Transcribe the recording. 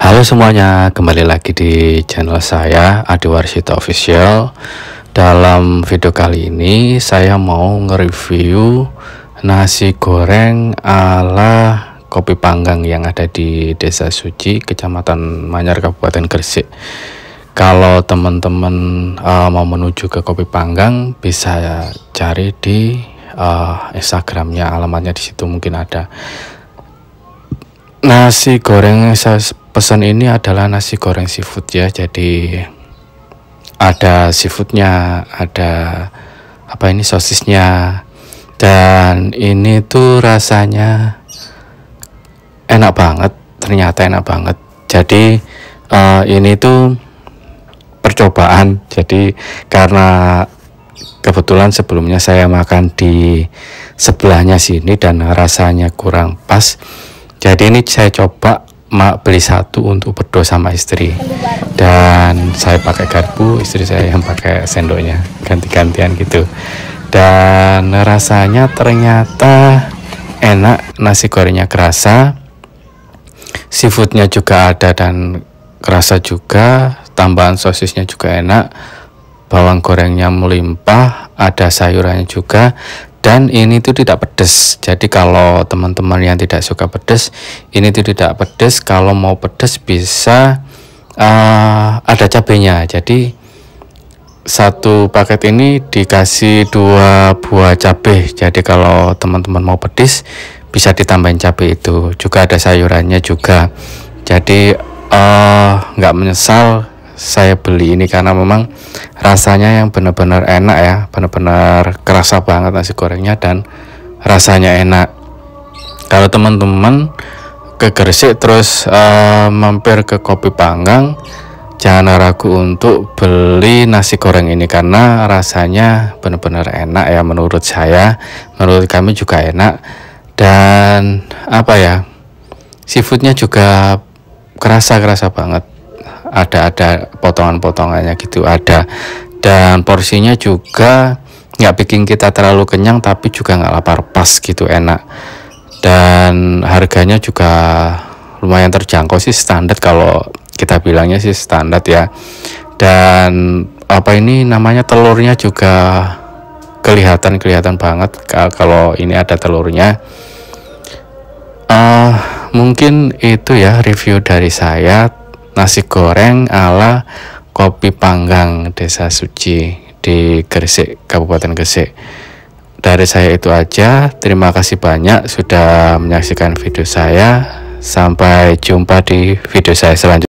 Halo semuanya, kembali lagi di channel saya Adi Warsito Official. Dalam video kali ini saya mau nge-review nasi goreng ala kopi panggang yang ada di Desa Suci, Kecamatan Manyar, Kabupaten Gresik. Kalau teman-teman uh, mau menuju ke kopi panggang bisa cari di uh, Instagramnya, alamatnya di situ mungkin ada nasi goreng saya pesan ini adalah nasi goreng seafood ya jadi ada seafoodnya ada apa ini sosisnya dan ini tuh rasanya enak banget ternyata enak banget jadi uh, ini tuh percobaan jadi karena kebetulan sebelumnya saya makan di sebelahnya sini dan rasanya kurang pas jadi ini saya coba mak beli satu untuk berdoa sama istri dan saya pakai garpu istri saya yang pakai sendoknya ganti-gantian gitu dan rasanya ternyata enak nasi gorengnya kerasa seafoodnya juga ada dan kerasa juga tambahan sosisnya juga enak bawang gorengnya melimpah ada sayurannya juga dan ini tuh tidak pedes jadi kalau teman-teman yang tidak suka pedes ini tuh tidak pedes kalau mau pedes bisa uh, ada cabenya jadi satu paket ini dikasih dua buah cabai jadi kalau teman-teman mau pedes bisa ditambahin cabai itu juga ada sayurannya juga jadi eh, nggak uh, menyesal saya beli ini karena memang rasanya yang benar-benar enak ya benar-benar kerasa banget nasi gorengnya dan rasanya enak kalau teman-teman ke Gresik terus uh, mampir ke kopi panggang jangan ragu untuk beli nasi goreng ini karena rasanya benar-benar enak ya menurut saya menurut kami juga enak dan apa ya seafoodnya juga kerasa kerasa banget ada ada potongan-potongannya gitu ada dan porsinya juga nggak bikin kita terlalu kenyang tapi juga nggak lapar pas gitu enak dan harganya juga lumayan terjangkau sih standar kalau kita bilangnya sih standar ya dan apa ini namanya telurnya juga kelihatan kelihatan banget kalau ini ada telurnya uh, mungkin itu ya review dari saya nasi goreng ala kopi panggang Desa Suci di Gresik, Kabupaten Gresik. Dari saya itu aja. Terima kasih banyak sudah menyaksikan video saya. Sampai jumpa di video saya selanjutnya.